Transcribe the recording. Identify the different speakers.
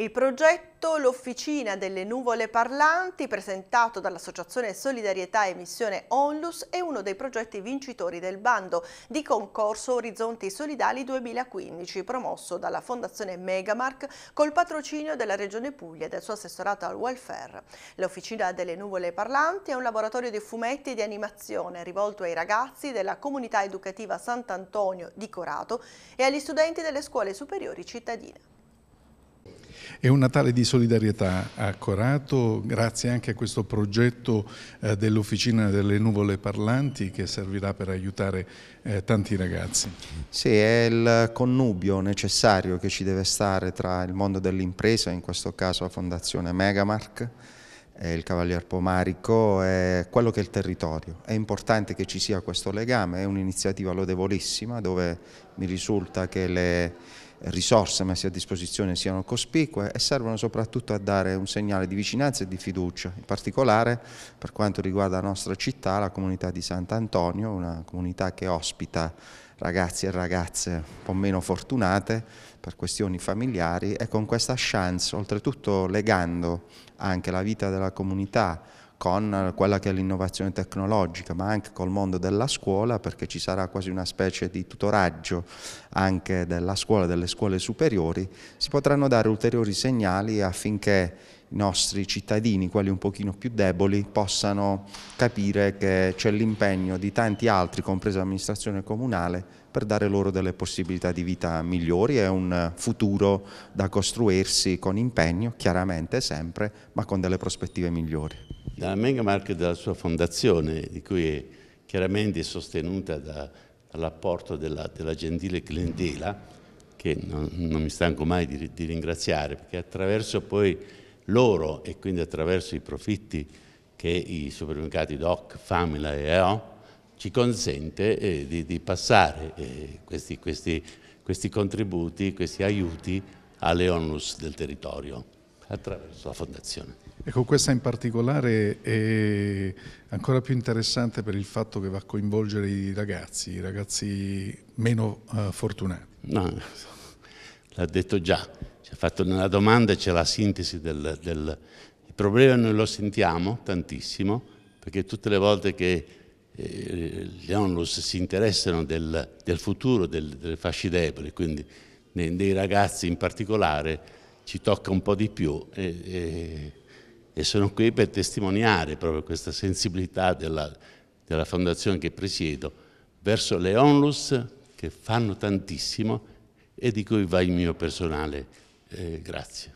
Speaker 1: Il progetto L'Officina delle Nuvole Parlanti, presentato dall'Associazione Solidarietà e Missione Onlus, è uno dei progetti vincitori del bando di concorso Orizzonti Solidali 2015, promosso dalla Fondazione Megamark col patrocinio della Regione Puglia e del suo assessorato al welfare. L'Officina delle Nuvole Parlanti è un laboratorio di fumetti e di animazione rivolto ai ragazzi della comunità educativa Sant'Antonio di Corato e agli studenti delle scuole superiori cittadine.
Speaker 2: È un Natale di solidarietà a grazie anche a questo progetto eh, dell'Officina delle Nuvole Parlanti che servirà per aiutare eh,
Speaker 3: tanti ragazzi. Sì, è il connubio necessario che ci deve stare tra il mondo dell'impresa, in questo caso la Fondazione Megamark, il Cavalier Pomarico è quello che è il territorio. È importante che ci sia questo legame, è un'iniziativa lodevolissima dove mi risulta che le risorse messe a disposizione siano cospicue e servono soprattutto a dare un segnale di vicinanza e di fiducia, in particolare per quanto riguarda la nostra città, la comunità di Sant'Antonio, una comunità che ospita ragazzi e ragazze un po' meno fortunate per questioni familiari e con questa chance, oltretutto legando anche la vita della comunità con quella che è l'innovazione tecnologica, ma anche col mondo della scuola, perché ci sarà quasi una specie di tutoraggio anche della scuola, delle scuole superiori, si potranno dare ulteriori segnali affinché i nostri cittadini, quelli un pochino più deboli, possano capire che c'è l'impegno di tanti altri, compresa l'amministrazione comunale, per dare loro delle possibilità di vita migliori È un futuro da costruirsi con impegno, chiaramente sempre, ma con delle prospettive migliori
Speaker 4: dalla Mega Market e dalla sua fondazione, di cui è chiaramente sostenuta da, dall'apporto della, della, gentile clientela, che non, non mi stanco mai di, di, ringraziare, perché attraverso poi loro e quindi attraverso i profitti che i supermercati DOC, Famila e EO ci consente eh, di, di, passare eh, questi, questi, questi contributi, questi aiuti alle onlus del territorio attraverso la fondazione.
Speaker 2: Ecco, questa in particolare è ancora più interessante per il fatto che va a coinvolgere i ragazzi, i ragazzi meno uh, fortunati.
Speaker 4: No, l'ha detto già, ci ha fatto nella domanda c'è la sintesi del, del... Il problema noi lo sentiamo tantissimo, perché tutte le volte che eh, gli onlus si interessano del, del futuro del, delle fasci deboli, quindi dei ragazzi in particolare, ci tocca un po' di più e, e, e sono qui per testimoniare proprio questa sensibilità della, della fondazione che presiedo verso le onlus che fanno tantissimo e di cui va il mio personale. Eh, grazie.